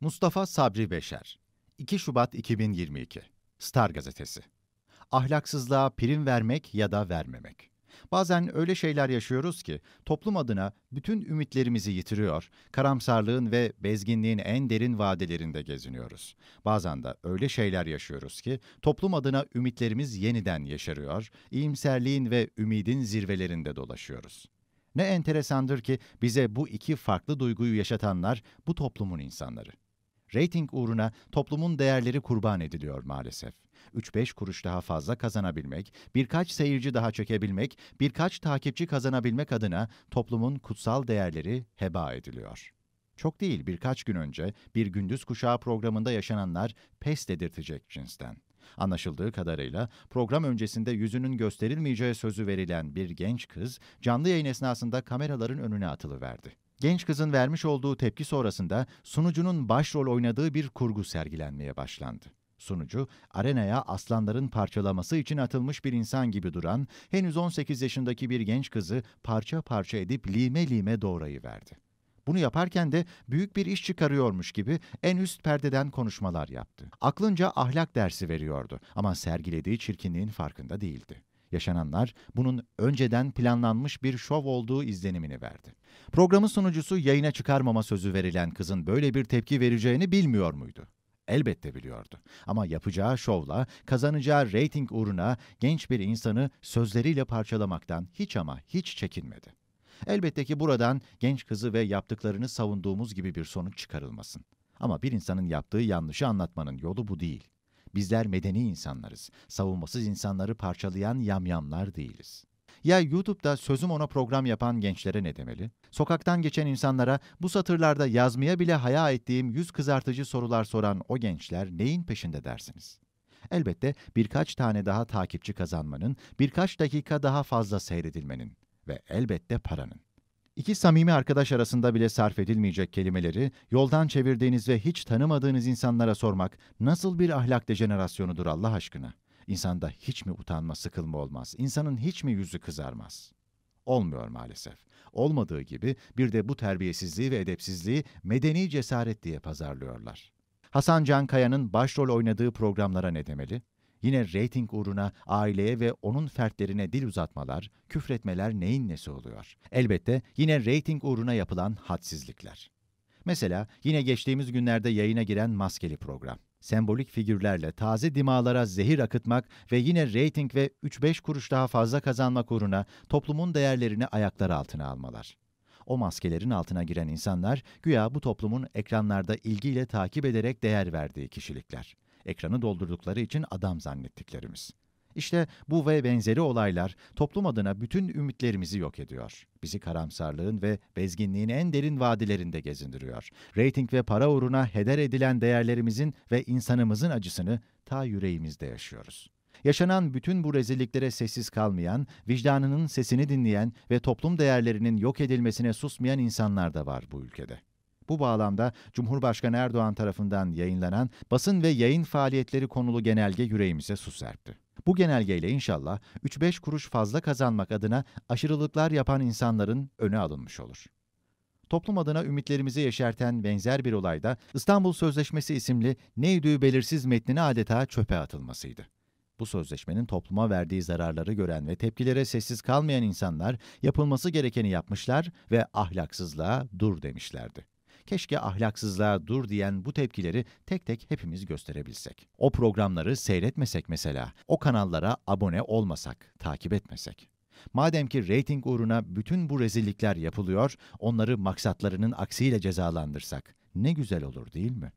Mustafa Sabri Beşer 2 Şubat 2022 Star Gazetesi Ahlaksızlığa prim vermek ya da vermemek. Bazen öyle şeyler yaşıyoruz ki toplum adına bütün ümitlerimizi yitiriyor, karamsarlığın ve bezginliğin en derin vadelerinde geziniyoruz. Bazen de öyle şeyler yaşıyoruz ki toplum adına ümitlerimiz yeniden yaşarıyor, iyimserliğin ve ümidin zirvelerinde dolaşıyoruz. Ne enteresandır ki bize bu iki farklı duyguyu yaşatanlar bu toplumun insanları. Rating uğruna toplumun değerleri kurban ediliyor maalesef. 3-5 kuruş daha fazla kazanabilmek, birkaç seyirci daha çekebilmek, birkaç takipçi kazanabilmek adına toplumun kutsal değerleri heba ediliyor. Çok değil birkaç gün önce bir gündüz kuşağı programında yaşananlar pes dedirtecek cinsten. Anlaşıldığı kadarıyla program öncesinde yüzünün gösterilmeyeceği sözü verilen bir genç kız canlı yayın esnasında kameraların önüne atılıverdi. Genç kızın vermiş olduğu tepki sonrasında sunucunun başrol oynadığı bir kurgu sergilenmeye başlandı. Sunucu, arenaya aslanların parçalaması için atılmış bir insan gibi duran, henüz 18 yaşındaki bir genç kızı parça parça edip lime lime doğrayıverdi. Bunu yaparken de büyük bir iş çıkarıyormuş gibi en üst perdeden konuşmalar yaptı. Aklınca ahlak dersi veriyordu ama sergilediği çirkinliğin farkında değildi. Yaşananlar bunun önceden planlanmış bir şov olduğu izlenimini verdi. Programın sunucusu yayına çıkarmama sözü verilen kızın böyle bir tepki vereceğini bilmiyor muydu? Elbette biliyordu. Ama yapacağı şovla, kazanacağı reyting uğruna genç bir insanı sözleriyle parçalamaktan hiç ama hiç çekinmedi. Elbette ki buradan genç kızı ve yaptıklarını savunduğumuz gibi bir sonuç çıkarılmasın. Ama bir insanın yaptığı yanlışı anlatmanın yolu bu değil. Bizler medeni insanlarız. Savunmasız insanları parçalayan yamyamlar değiliz. Ya YouTube'da sözüm ona program yapan gençlere ne demeli? Sokaktan geçen insanlara bu satırlarda yazmaya bile haya ettiğim yüz kızartıcı sorular soran o gençler neyin peşinde dersiniz? Elbette birkaç tane daha takipçi kazanmanın, birkaç dakika daha fazla seyredilmenin ve elbette paranın. İki samimi arkadaş arasında bile sarf edilmeyecek kelimeleri yoldan çevirdiğiniz ve hiç tanımadığınız insanlara sormak nasıl bir ahlak dejenerasyonudur Allah aşkına? İnsanda hiç mi utanma, sıkılma olmaz? İnsanın hiç mi yüzü kızarmaz? Olmuyor maalesef. Olmadığı gibi bir de bu terbiyesizliği ve edepsizliği medeni cesaret diye pazarlıyorlar. Hasan Can Kaya'nın başrol oynadığı programlara ne demeli? Yine reyting uğruna aileye ve onun fertlerine dil uzatmalar, küfretmeler neyin nesi oluyor? Elbette yine reyting uğruna yapılan hadsizlikler. Mesela yine geçtiğimiz günlerde yayına giren maskeli program. Sembolik figürlerle taze dimalara zehir akıtmak ve yine reyting ve 3-5 kuruş daha fazla kazanmak uğruna toplumun değerlerini ayaklar altına almalar. O maskelerin altına giren insanlar güya bu toplumun ekranlarda ilgiyle takip ederek değer verdiği kişilikler ekranı doldurdukları için adam zannettiklerimiz. İşte bu ve benzeri olaylar toplum adına bütün ümitlerimizi yok ediyor. Bizi karamsarlığın ve bezginliğin en derin vadilerinde gezindiriyor. Rating ve para uğruna heder edilen değerlerimizin ve insanımızın acısını ta yüreğimizde yaşıyoruz. Yaşanan bütün bu rezilliklere sessiz kalmayan, vicdanının sesini dinleyen ve toplum değerlerinin yok edilmesine susmayan insanlar da var bu ülkede. Bu bağlamda Cumhurbaşkanı Erdoğan tarafından yayınlanan basın ve yayın faaliyetleri konulu genelge yüreğimize su serpti. Bu genelgeyle inşallah 3-5 kuruş fazla kazanmak adına aşırılıklar yapan insanların önü alınmış olur. Toplum adına ümitlerimizi yeşerten benzer bir olayda İstanbul Sözleşmesi isimli neydi belirsiz metnine adeta çöpe atılmasıydı. Bu sözleşmenin topluma verdiği zararları gören ve tepkilere sessiz kalmayan insanlar yapılması gerekeni yapmışlar ve ahlaksızlığa dur demişlerdi keşke ahlaksızlığa dur diyen bu tepkileri tek tek hepimiz gösterebilsek. O programları seyretmesek mesela, o kanallara abone olmasak, takip etmesek. Madem ki reyting uğruna bütün bu rezillikler yapılıyor, onları maksatlarının aksiyle cezalandırsak ne güzel olur değil mi?